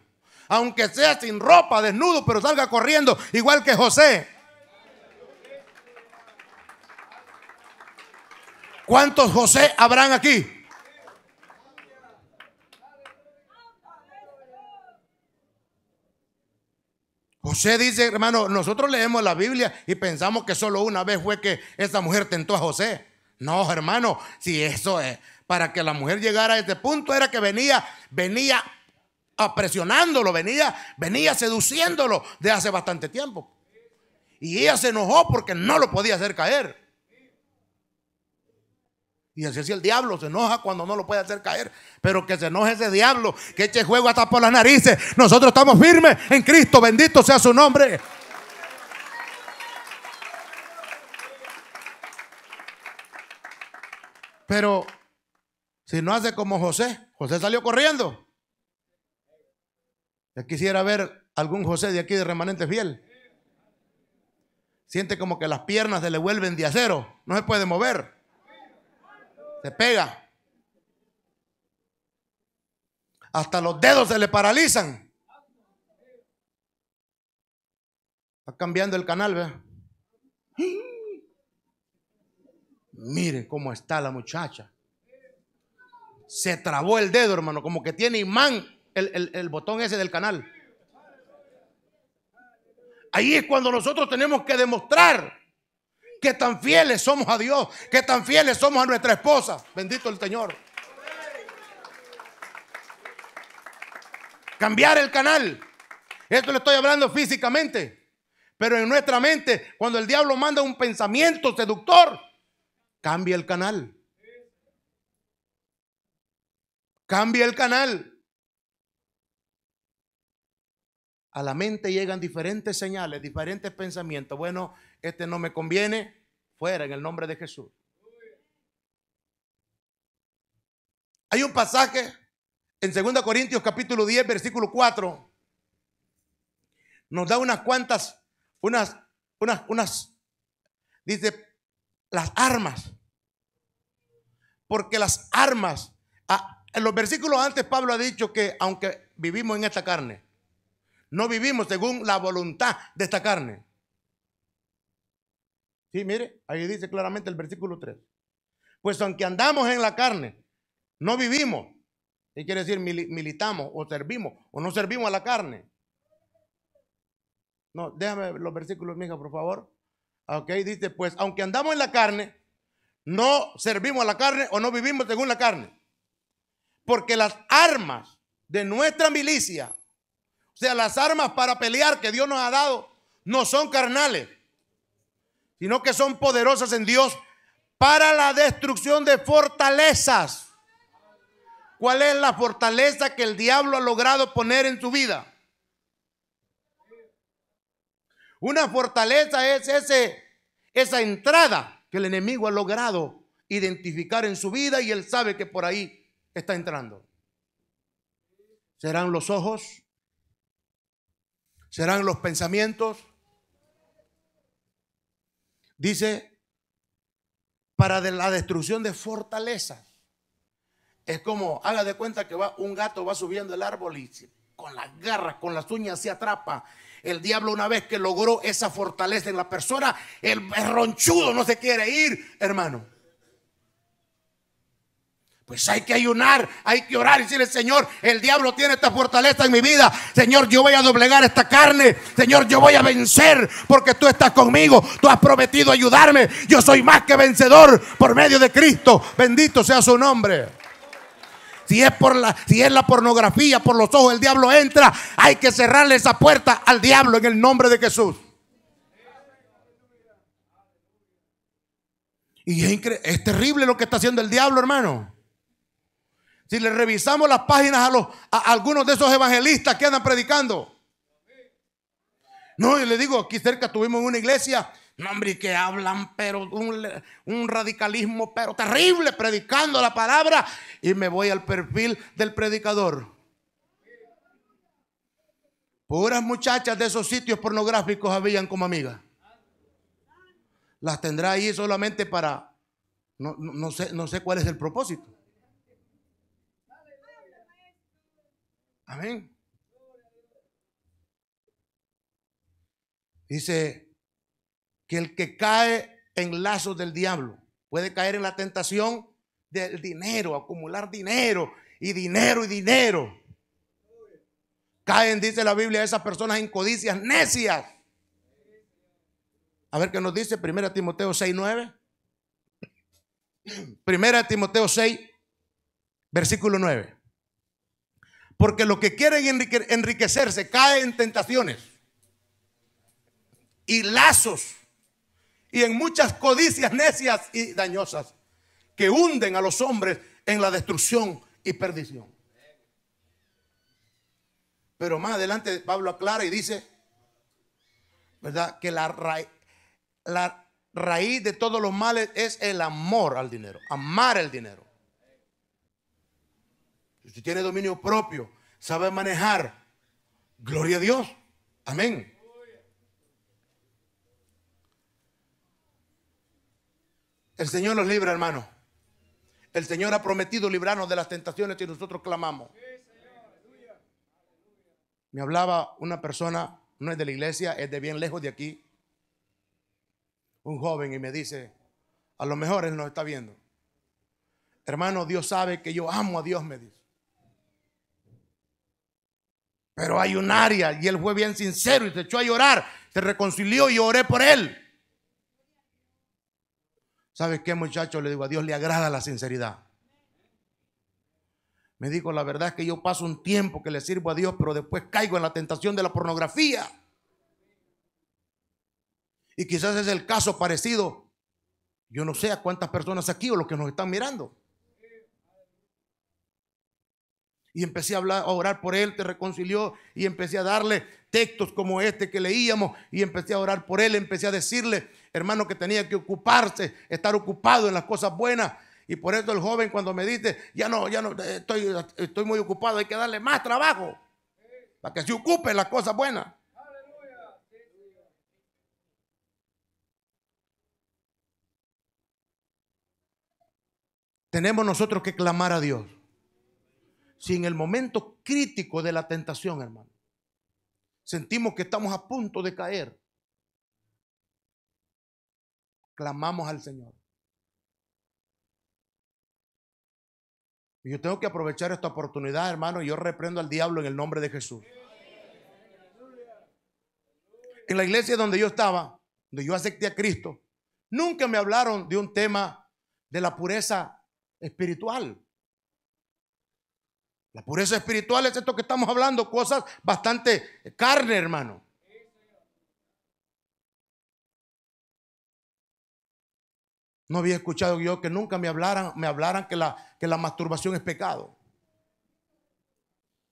aunque sea sin ropa, desnudo, pero salga corriendo, igual que José. ¿Cuántos José habrán aquí? José dice, hermano, nosotros leemos la Biblia y pensamos que solo una vez fue que esa mujer tentó a José. No, hermano, si eso es, para que la mujer llegara a este punto era que venía, venía apresionándolo venía, venía seduciéndolo de hace bastante tiempo. Y ella se enojó porque no lo podía hacer caer. Y así es el diablo, se enoja cuando no lo puede hacer caer. Pero que se enoje ese diablo, que eche juego hasta por las narices. Nosotros estamos firmes en Cristo, bendito sea su nombre. Pero si no hace como José, José salió corriendo. Ya quisiera ver algún José de aquí de remanente fiel. Siente como que las piernas se le vuelven de acero. No se puede mover. Se pega. Hasta los dedos se le paralizan. Está cambiando el canal, ¿verdad? Miren cómo está la muchacha. Se trabó el dedo, hermano, como que tiene imán el, botón ese del canal. Ahí es cuando nosotros tenemos que demostrar que tan fieles somos a Dios, que tan fieles somos a nuestra esposa. Bendito el Señor. Cambiar el canal. Esto le estoy hablando físicamente. Pero en nuestra mente, cuando el diablo manda un pensamiento seductor, cambia el canal. Cambia el canal. a la mente llegan diferentes señales, diferentes pensamientos. Bueno, este no me conviene, fuera en el nombre de Jesús. Hay un pasaje en 2 Corintios capítulo 10, versículo 4. Nos da unas cuantas, unas, unas, unas, dice, las armas. Porque las armas, ah, en los versículos antes Pablo ha dicho que aunque vivimos en esta carne, no vivimos según la voluntad de esta carne. Sí, mire, ahí dice claramente el versículo 3. Pues aunque andamos en la carne, no vivimos. ¿Qué quiere decir? militamos o servimos o no servimos a la carne. No, déjame los versículos, mija, por favor. Ok, dice, pues aunque andamos en la carne, no servimos a la carne o no vivimos según la carne. Porque las armas de nuestra milicia o sea, las armas para pelear que Dios nos ha dado no son carnales, sino que son poderosas en Dios para la destrucción de fortalezas. ¿Cuál es la fortaleza que el diablo ha logrado poner en tu vida? Una fortaleza es ese, esa entrada que el enemigo ha logrado identificar en su vida y él sabe que por ahí está entrando. Serán los ojos, serán los pensamientos. Dice, para la destrucción de fortalezas. Es como, haga de cuenta que va, un gato va subiendo el árbol y con las garras, con las uñas se atrapa. El diablo una vez que logró esa fortaleza en la persona, el ronchudo no se quiere ir, hermano. Pues hay que ayunar, hay que orar y decirle, Señor, el diablo tiene esta fortaleza en mi vida. Señor, yo voy a doblegar esta carne. Señor, yo voy a vencer porque tú estás conmigo. Tú has prometido ayudarme. Yo soy más que vencedor por medio de Cristo. Bendito sea su nombre. Si es, por la, si es la pornografía, por los ojos, el diablo entra. Hay que cerrarle esa puerta al diablo en el nombre de Jesús. Y es, es terrible lo que está haciendo el diablo, hermano. Si le revisamos las páginas a, los, a algunos de esos evangelistas que andan predicando. No, yo le digo, aquí cerca tuvimos una iglesia, no, hombre, que hablan, pero un, radicalismo, pero terrible, predicando la palabra. Y me voy al perfil del predicador. Puras muchachas de esos sitios pornográficos habían como amigas. Las tendrá ahí solamente para, no, sé, no sé cuál es el propósito. Amén. Dice que el que cae en lazos del diablo puede caer en la tentación del dinero, acumular dinero y dinero y dinero. Caen, dice la Biblia, esas personas en codicias necias. A ver qué nos dice 1 Timoteo 6, 9. 1 Timoteo 6, versículo 9. Porque los que quieren enriquecerse caen en tentaciones y lazos y en muchas codicias necias y dañosas que hunden a los hombres en la destrucción y perdición. Pero más adelante Pablo aclara y dice, ¿verdad? Que la, la raíz de todos los males es el amor al dinero, amar el dinero. Si tiene dominio propio, sabe manejar, gloria a Dios. Amén. El Señor nos libra, hermano. El Señor ha prometido librarnos de las tentaciones que nosotros clamamos. Me hablaba una persona, no es de la iglesia, es de bien lejos de aquí, un joven, y me dice, a lo mejor él nos está viendo. Hermano, Dios sabe que yo amo a Dios, me dice. Pero hay un área y él fue bien sincero y se echó a llorar, se reconcilió y oré por él. ¿Sabes qué, muchacho? Le digo, a Dios le agrada la sinceridad. Me dijo, la verdad es que yo paso un tiempo que le sirvo a Dios, pero después caigo en la tentación de la pornografía. Y quizás es el caso parecido. Yo no sé a cuántas personas aquí o los que nos están mirando. Y empecé a, hablar, a orar por él, te reconcilió. Y empecé a darle textos como este que leíamos. Y empecé a orar por él. Empecé a decirle, hermano, que tenía que ocuparse, estar ocupado en las cosas buenas. Y por eso el joven cuando me dice, ya no, ya no, eh, estoy, estoy muy ocupado, hay que darle más trabajo. Para que se ocupe en las cosas buenas. Tenemos nosotros que clamar a Dios si en el momento crítico de la tentación, hermano, sentimos que estamos a punto de caer, clamamos al Señor. Y yo tengo que aprovechar esta oportunidad, hermano, y yo reprendo al diablo en el nombre de Jesús. En la iglesia donde yo estaba, donde yo acepté a Cristo, nunca me hablaron de un tema de la pureza espiritual. La pureza espiritual es esto que estamos hablando, cosas bastante carne, hermano. No había escuchado yo que nunca me hablaran, me hablaran que, la, que la masturbación es pecado.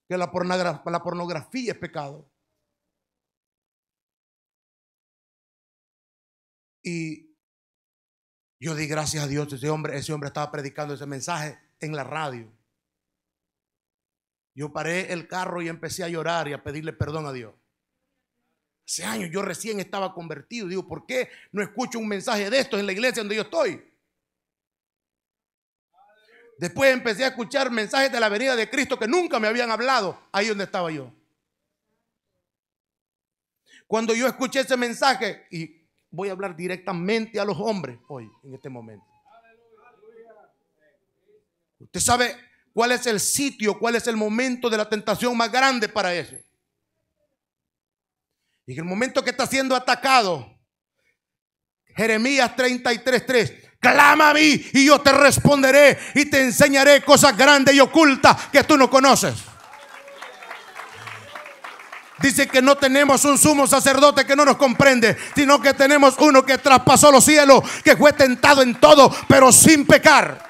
Que la pornografía, es pecado. Y yo di gracias a Dios, ese hombre, ese hombre estaba predicando ese mensaje en la radio. Yo paré el carro y empecé a llorar y a pedirle perdón a Dios. Hace años yo recién estaba convertido. Digo, ¿por qué no escucho un mensaje de estos en la iglesia donde yo estoy? Después empecé a escuchar mensajes de la venida de Cristo que nunca me habían hablado ahí donde estaba yo. Cuando yo escuché ese mensaje, y voy a hablar directamente a los hombres hoy, en este momento. Usted sabe, cuál es el sitio, cuál es el momento de la tentación más grande para eso. Y en el momento que está siendo atacado, Jeremías 33:3, clama a mí y yo te responderé y te enseñaré cosas grandes y ocultas que tú no conoces. Dice que no tenemos un sumo sacerdote que no nos comprende, sino que tenemos uno que traspasó los cielos, que fue tentado en todo, pero sin pecar.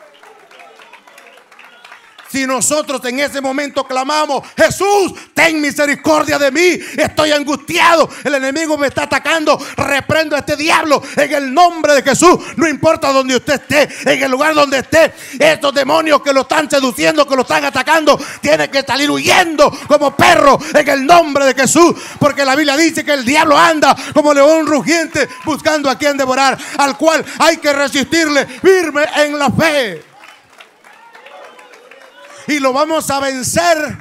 Si nosotros en ese momento clamamos, Jesús, ten misericordia de mí, estoy angustiado, el enemigo me está atacando, reprendo a este diablo en el nombre de Jesús, no importa donde usted esté, en el lugar donde esté, estos demonios que lo están seduciendo, que lo están atacando, tienen que salir huyendo como perro en el nombre de Jesús, porque la Biblia dice que el diablo anda como león rugiente buscando a quien devorar, al cual hay que resistirle firme en la fe y lo vamos a vencer.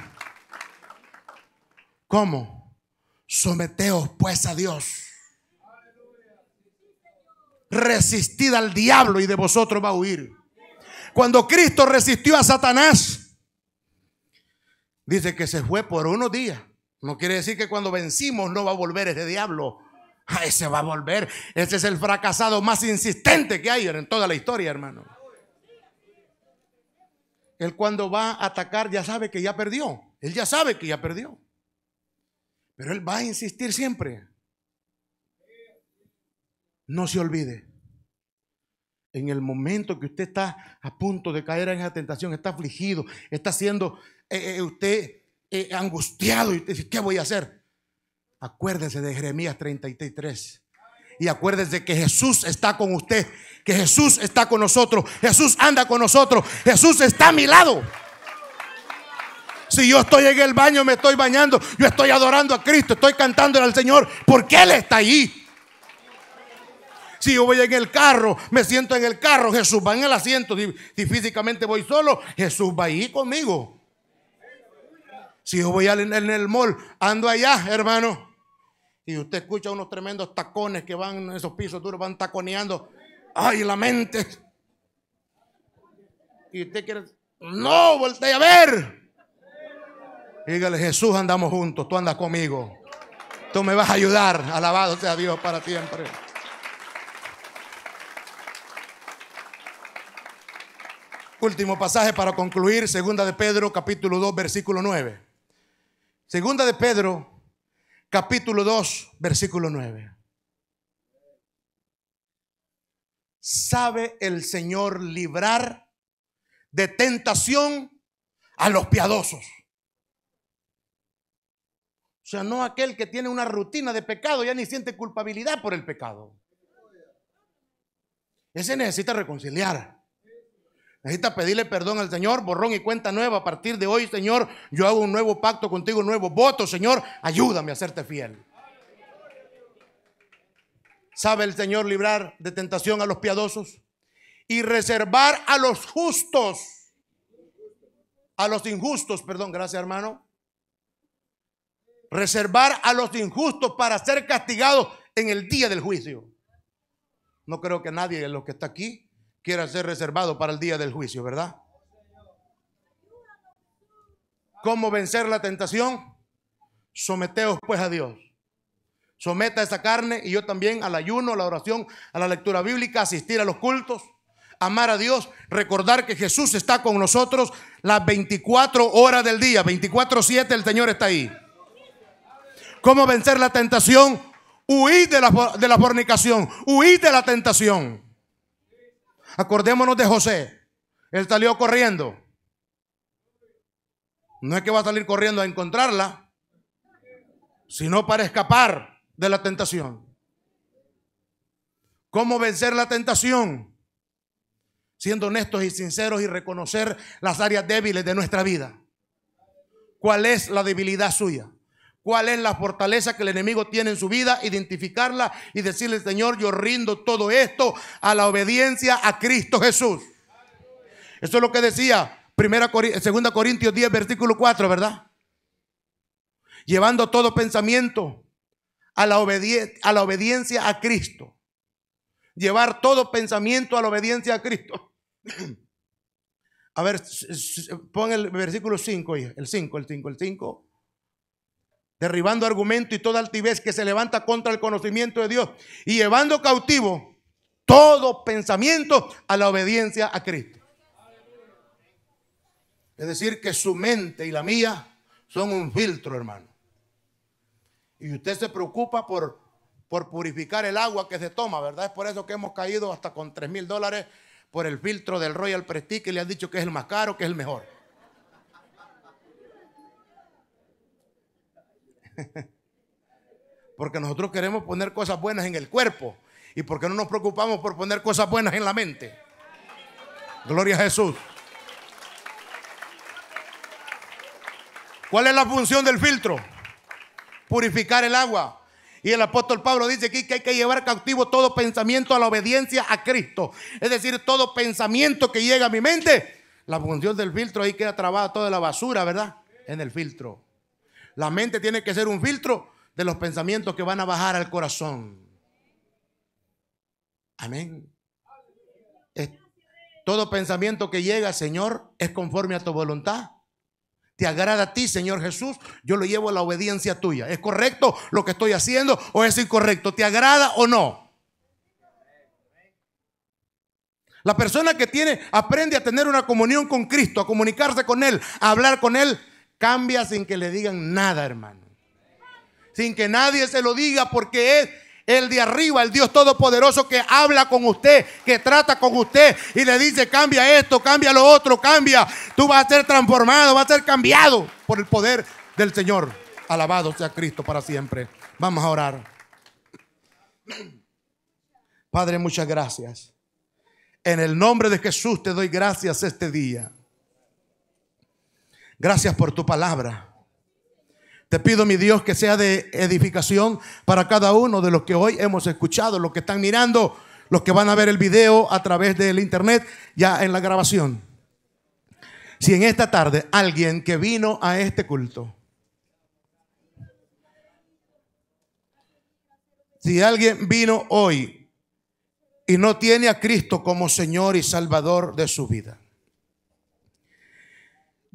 ¿Cómo? Someteos pues a Dios. Resistid al diablo y de vosotros va a huir. Cuando Cristo resistió a Satanás, dice que se fue por unos días. No quiere decir que cuando vencimos no va a volver ese diablo. Ah, ese va a volver. Ese es el fracasado más insistente que hay en toda la historia, hermano él cuando va a atacar ya sabe que ya perdió. Él ya sabe que ya perdió. Pero él va a insistir siempre. No se olvide. En el momento que usted está a punto de caer en esa tentación, está afligido, está siendo eh, eh, usted eh, angustiado y dice, ¿qué voy a hacer? Acuérdense de Jeremías 33. Y acuérdese que Jesús está con usted, que Jesús está con nosotros, Jesús anda con nosotros, Jesús está a mi lado. Si yo estoy en el baño, me estoy bañando, yo estoy adorando a Cristo, estoy cantando al Señor, porque Él está allí. Si yo voy en el carro, me siento en el carro, Jesús va en el asiento, si físicamente voy solo, Jesús va ahí conmigo. Si yo voy en el mall, ando allá, hermano. Y usted escucha unos tremendos tacones que van en esos pisos duros, van taconeando. ¡Ay, la mente! Y usted quiere. ¡No! ¡Voltea a ver! Dígale, Jesús, andamos juntos. Tú andas conmigo. Tú me vas a ayudar. Alabado sea Dios para siempre. Último pasaje para concluir, segunda de Pedro, capítulo 2, versículo 9. Segunda de Pedro, capítulo 2, versículo 9. Sabe el Señor librar de tentación a los piadosos. O sea, no aquel que tiene una rutina de pecado, ya ni siente culpabilidad por el pecado. Ese necesita reconciliar. Necesita pedirle perdón al Señor, borrón y cuenta nueva. A partir de hoy, Señor, yo hago un nuevo pacto contigo, un nuevo voto. Señor, ayúdame a serte fiel. ¿Sabe el Señor librar de tentación a los piadosos? Y reservar a los justos, a los injustos, perdón, gracias hermano. Reservar a los injustos para ser castigados en el día del juicio. No creo que nadie de los que está aquí quiera ser reservado para el día del juicio, ¿verdad? ¿Cómo vencer la tentación? Someteos pues a Dios. Someta esa carne y yo también al ayuno, a la oración, a la lectura bíblica, asistir a los cultos, amar a Dios, recordar que Jesús está con nosotros las 24 horas del día, 24/7 el Señor está ahí. ¿Cómo vencer la tentación? Huid de la, de la fornicación, huir de la tentación. Acordémonos de José. Él salió corriendo. No es que va a salir corriendo a encontrarla, sino para escapar de la tentación. ¿Cómo vencer la tentación? Siendo honestos y sinceros y reconocer las áreas débiles de nuestra vida. ¿Cuál es la debilidad suya? cuál es la fortaleza que el enemigo tiene en su vida, identificarla y decirle, Señor, yo rindo todo esto a la obediencia a Cristo Jesús. Eso es lo que decía 2 Corintios 10, versículo 4, ¿verdad? Llevando todo pensamiento a la, a la obediencia a Cristo. Llevar todo pensamiento a la obediencia a Cristo. A ver, pon el versículo 5, el 5, el 5, el 5 derribando argumento y toda altivez que se levanta contra el conocimiento de Dios y llevando cautivo todo pensamiento a la obediencia a Cristo. Es decir, que su mente y la mía son un filtro, hermano. Y usted se preocupa por, por purificar el agua que se toma, ¿verdad? Es por eso que hemos caído hasta con 3 mil dólares por el filtro del Royal Prestige que le han dicho que es el más caro, que es el mejor. Porque nosotros queremos poner cosas buenas en el cuerpo. ¿Y porque no nos preocupamos por poner cosas buenas en la mente? Gloria a Jesús. ¿Cuál es la función del filtro? Purificar el agua. Y el apóstol Pablo dice aquí que hay que llevar cautivo todo pensamiento a la obediencia a Cristo. Es decir, todo pensamiento que llega a mi mente, la función del filtro ahí queda trabada toda la basura, ¿verdad? En el filtro. La mente tiene que ser un filtro de los pensamientos que van a bajar al corazón. Amén. todo pensamiento que llega, Señor, es conforme a tu voluntad. Te agrada a ti, Señor Jesús. Yo lo llevo a la obediencia tuya. ¿Es correcto lo que estoy haciendo o es incorrecto? ¿Te agrada o no? La persona que tiene aprende a tener una comunión con Cristo, a comunicarse con Él, a hablar con Él Cambia sin que le digan nada, hermano. Sin que nadie se lo diga porque es el de arriba, el Dios Todopoderoso que habla con usted, que trata con usted y le dice, cambia esto, cambia lo otro, cambia. Tú vas a ser transformado, vas a ser cambiado por el poder del Señor. Alabado sea Cristo para siempre. Vamos a orar. Padre, muchas gracias. En el nombre de Jesús te doy gracias este día. Gracias por tu palabra. Te pido, mi Dios, que sea de edificación para cada uno de los que hoy hemos escuchado, los que están mirando, los que van a ver el video a través del internet, ya en la grabación. Si en esta tarde alguien que vino a este culto, si alguien vino hoy y no tiene a Cristo como Señor y Salvador de su vida,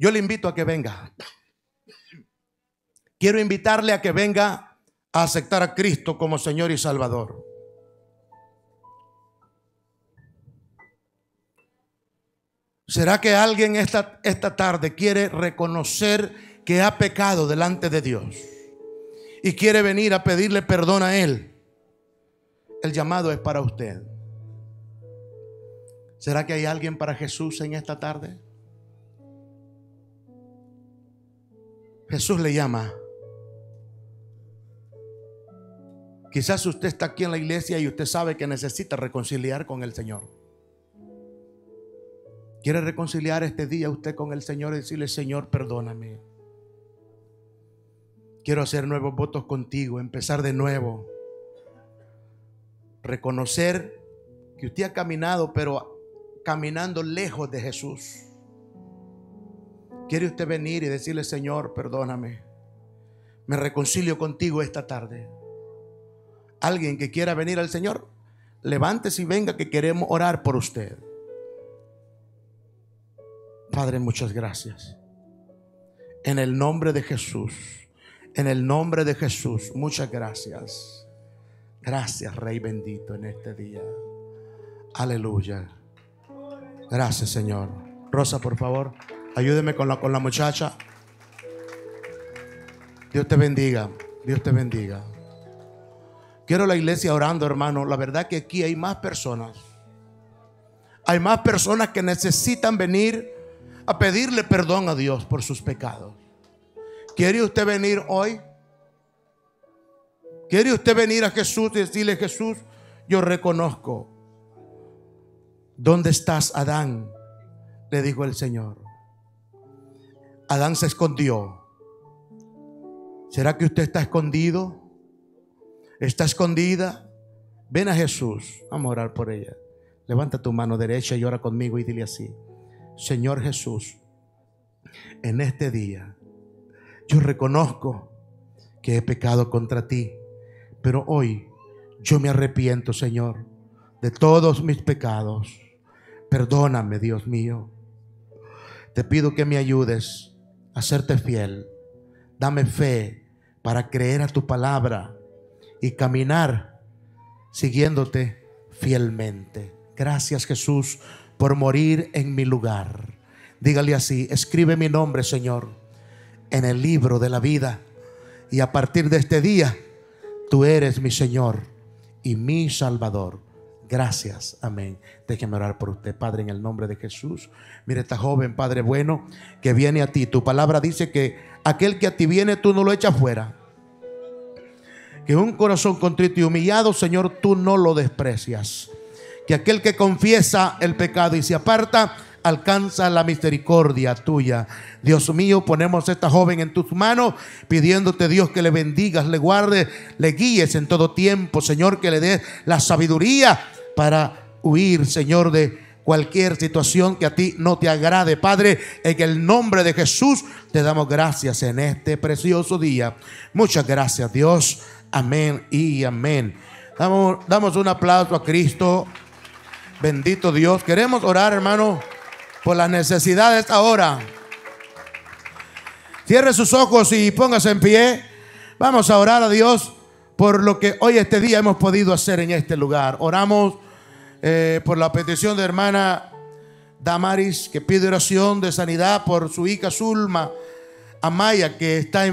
yo le invito a que venga. Quiero invitarle a que venga a aceptar a Cristo como Señor y Salvador. ¿Será que alguien esta, esta tarde quiere reconocer que ha pecado delante de Dios y quiere venir a pedirle perdón a Él? El llamado es para usted. ¿Será que hay alguien para Jesús en esta tarde? Jesús le llama. Quizás usted está aquí en la iglesia y usted sabe que necesita reconciliar con el Señor. ¿Quiere reconciliar este día usted con el Señor y decirle, Señor, perdóname? Quiero hacer nuevos votos contigo, empezar de nuevo. Reconocer que usted ha caminado, pero caminando lejos de Jesús. ¿Quiere usted venir y decirle, Señor, perdóname? Me reconcilio contigo esta tarde. Alguien que quiera venir al Señor, levántese y venga que queremos orar por usted. Padre, muchas gracias. En el nombre de Jesús, en el nombre de Jesús, muchas gracias. Gracias, Rey bendito, en este día. Aleluya. Gracias, Señor. Rosa, por favor. Ayúdeme con la, con la muchacha. Dios te bendiga. Dios te bendiga. Quiero la iglesia orando, hermano. La verdad que aquí hay más personas. Hay más personas que necesitan venir a pedirle perdón a Dios por sus pecados. ¿Quiere usted venir hoy? ¿Quiere usted venir a Jesús y decirle, Jesús, yo reconozco? ¿Dónde estás, Adán? Le dijo el Señor. Adán se escondió. ¿Será que usted está escondido? ¿Está escondida? Ven a Jesús. Vamos a orar por ella. Levanta tu mano derecha y ora conmigo y dile así. Señor Jesús, en este día yo reconozco que he pecado contra ti, pero hoy yo me arrepiento, Señor, de todos mis pecados. Perdóname, Dios mío. Te pido que me ayudes hacerte fiel. Dame fe para creer a tu palabra y caminar siguiéndote fielmente. Gracias Jesús por morir en mi lugar. Dígale así, escribe mi nombre, Señor, en el libro de la vida. Y a partir de este día, tú eres mi Señor y mi Salvador. Gracias, amén. Déjeme orar por usted, Padre, en el nombre de Jesús. Mire esta joven, Padre bueno, que viene a ti. Tu palabra dice que aquel que a ti viene, tú no lo echas fuera. Que un corazón contrito y humillado, Señor, tú no lo desprecias. Que aquel que confiesa el pecado y se aparta, alcanza la misericordia tuya. Dios mío, ponemos a esta joven en tus manos, pidiéndote Dios que le bendigas, le guardes, le guíes en todo tiempo, Señor, que le des la sabiduría para huir, Señor, de cualquier situación que a ti no te agrade. Padre, en el nombre de Jesús te damos gracias en este precioso día. Muchas gracias, Dios. Amén y amén. Damos, damos un aplauso a Cristo. Bendito Dios. Queremos orar, hermano, por las necesidades ahora. Cierre sus ojos y póngase en pie. Vamos a orar a Dios por lo que hoy este día hemos podido hacer en este lugar. Oramos eh, por la petición de hermana Damaris, que pide oración de sanidad por su hija Zulma Amaya, que está en